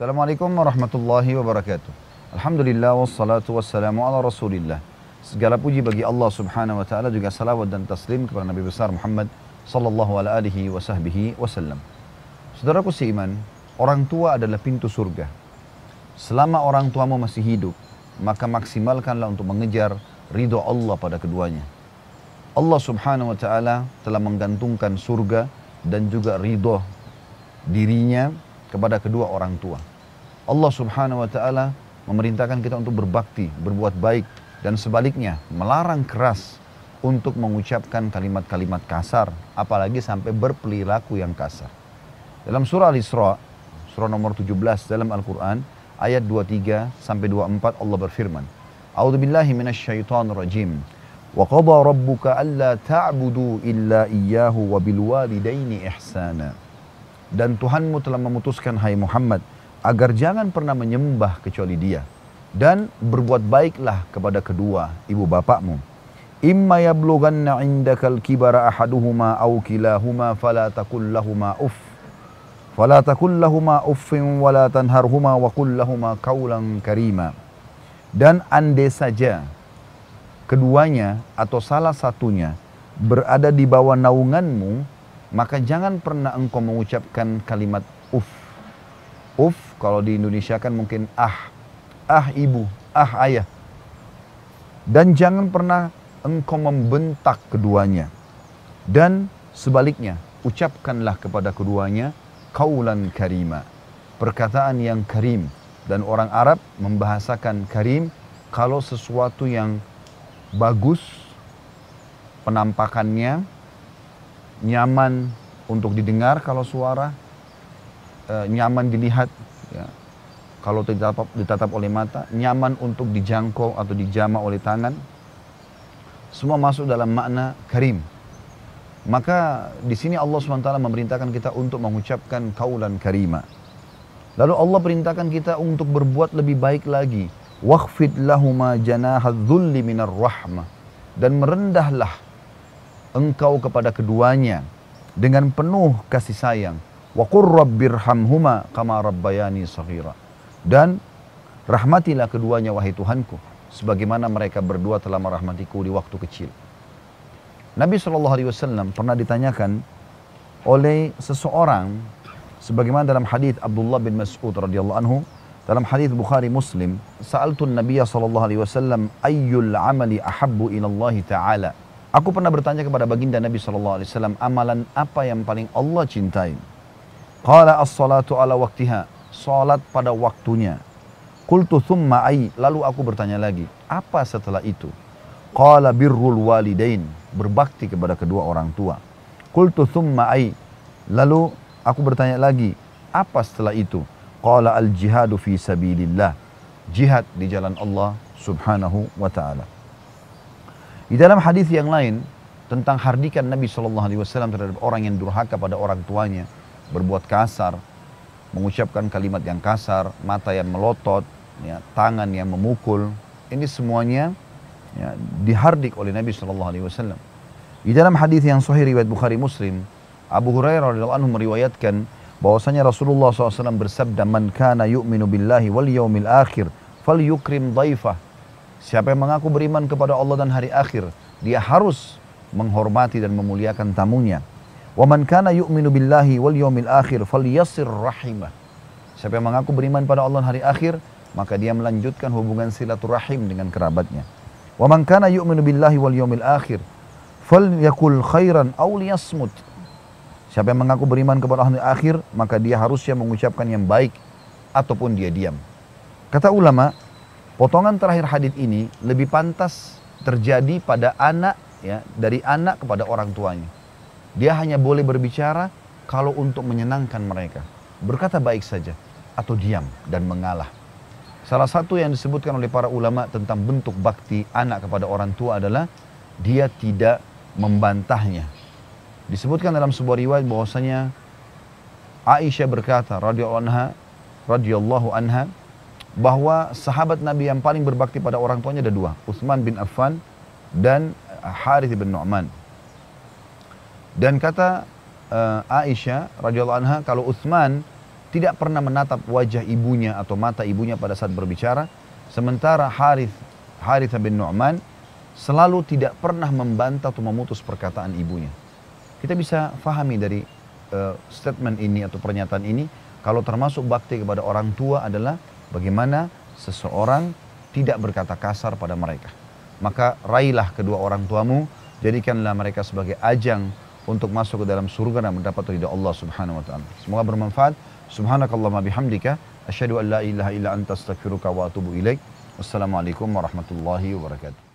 Assalamualaikum warahmatullahi wabarakatuh. Alhamdulillah wassalatu wassalamu ala rasulillah. Segala puji bagi Allah subhanahu wa ta'ala juga salawat dan taslim kepada Nabi besar Muhammad sallallahu alaihi alihi wa sahbihi wasallam. Saudaraku seiman, orang tua adalah pintu surga. Selama orang tuamu masih hidup, maka maksimalkanlah untuk mengejar ridho Allah pada keduanya. Allah subhanahu wa ta'ala telah menggantungkan surga dan juga ridho dirinya kepada kedua orang tua. Allah Subhanahu wa taala memerintahkan kita untuk berbakti, berbuat baik dan sebaliknya melarang keras untuk mengucapkan kalimat-kalimat kasar apalagi sampai berperilaku yang kasar. Dalam surah Al-Isra, surah nomor 17 dalam Al-Qur'an ayat 23 sampai 24 Allah berfirman, billahi minasyaitonir rajim." Wa qada rabbuka alla ta'budu illa iyyahu wa bil walidaini ihsana. Dan Tuhanmu telah memutuskan hai Muhammad agar jangan pernah menyembah kecuali dia dan berbuat baiklah kepada kedua ibu bapakmu imma yablughanna indakal kibara ahaduhuma aw kilahuma fala taqul lahumu uff fala taqul lahumu uffin wala tanharhuma wa qul lahumu qawlan karima dan andai saja keduanya atau salah satunya berada di bawah naunganmu maka jangan pernah engkau mengucapkan kalimat uff Uf, kalau di Indonesia kan mungkin ah, ah ibu, ah ayah. Dan jangan pernah engkau membentak keduanya. Dan sebaliknya, ucapkanlah kepada keduanya kaulan karima. Perkataan yang karim. Dan orang Arab membahasakan karim kalau sesuatu yang bagus penampakannya, nyaman untuk didengar kalau suara, Eh, nyaman dilihat, ya. kalau ditatap, ditatap oleh mata, nyaman untuk dijangkau atau dijama oleh tangan, semua masuk dalam makna karim. Maka di sini Allah SWT memerintahkan kita untuk mengucapkan kaulan karima. Lalu Allah perintahkan kita untuk berbuat lebih baik lagi. Waqfid lahuma janahadzulli minar rahmah. Dan merendahlah engkau kepada keduanya dengan penuh kasih sayang Wa qurrabbirhamhuma kama rabbayani saghira. Dan rahmatilah keduanya wahai Tuhanku sebagaimana mereka berdua telah merahmatiku di waktu kecil. Nabi Shallallahu alaihi wasallam pernah ditanyakan oleh seseorang sebagaimana dalam hadis Abdullah bin Mas'ud radhiyallahu anhu dalam hadis Bukhari Muslim, "Sa'altu Nabi sallallahu alaihi wasallam ayyul amali ahabbu ila Allah taala?" Aku pernah bertanya kepada baginda Nabi sallallahu alaihi wasallam, amalan apa yang paling Allah cintai? Qala as-salatu ala waktiha. Salat pada waktunya. Qultu thumma ai. Lalu aku bertanya lagi, apa setelah itu? Qala birrul walidain. Berbakti kepada kedua orang tua. Qultu thumma ai. Lalu aku bertanya lagi, apa setelah itu? Qala al-jihadu fi sabilillah. Jihad di jalan Allah subhanahu wa ta'ala. Di dalam hadis yang lain tentang hardikan Nabi Shallallahu Alaihi Wasallam terhadap orang yang durhaka pada orang tuanya, berbuat kasar, mengucapkan kalimat yang kasar, mata yang melotot, ya, tangan yang memukul. Ini semuanya ya, dihardik oleh Nabi Shallallahu Alaihi Wasallam. Di dalam hadis yang sahih riwayat Bukhari Muslim, Abu Hurairah radhiyallahu anhu meriwayatkan bahwasanya Rasulullah SAW bersabda, "Man kana yu'minu billahi wal yomil akhir, fal yukrim daifah. Siapa yang mengaku beriman kepada Allah dan hari akhir, dia harus menghormati dan memuliakan tamunya. وَمَنْ كَانَ يُؤْمِنُ yu'minu billahi wal فَلْيَصِرْ akhir Siapa yang mengaku beriman pada Allah hari akhir, maka dia melanjutkan hubungan silaturahim dengan kerabatnya. وَمَنْ كَانَ يُؤْمِنُ yu'minu billahi wal فَلْيَكُلْ akhir أَوْ khairan Siapa yang mengaku beriman kepada Allah hari akhir, maka dia harusnya mengucapkan yang baik ataupun dia diam. Kata ulama, potongan terakhir hadis ini lebih pantas terjadi pada anak ya, dari anak kepada orang tuanya. Dia hanya boleh berbicara kalau untuk menyenangkan mereka. Berkata baik saja atau diam dan mengalah. Salah satu yang disebutkan oleh para ulama tentang bentuk bakti anak kepada orang tua adalah dia tidak membantahnya. Disebutkan dalam sebuah riwayat bahwasanya Aisyah berkata radhiyallahu anha radhiyallahu anha bahwa sahabat Nabi yang paling berbakti pada orang tuanya ada dua, Utsman bin Affan dan Harith bin Nu'man. Dan kata uh, Aisyah radhiyallahu anha kalau Utsman tidak pernah menatap wajah ibunya atau mata ibunya pada saat berbicara, sementara Harith Harith bin Nu'man selalu tidak pernah membantah atau memutus perkataan ibunya. Kita bisa fahami dari uh, statement ini atau pernyataan ini kalau termasuk bakti kepada orang tua adalah bagaimana seseorang tidak berkata kasar pada mereka. Maka raihlah kedua orang tuamu, jadikanlah mereka sebagai ajang untuk masuk ke dalam surga dan mendapat ridha Allah Subhanahu wa taala. Semoga bermanfaat. Subhanakallahumma bihamdika asyhadu an la ilaha illa anta astaghfiruka wa atubu ilaik. Wassalamualaikum warahmatullahi wabarakatuh.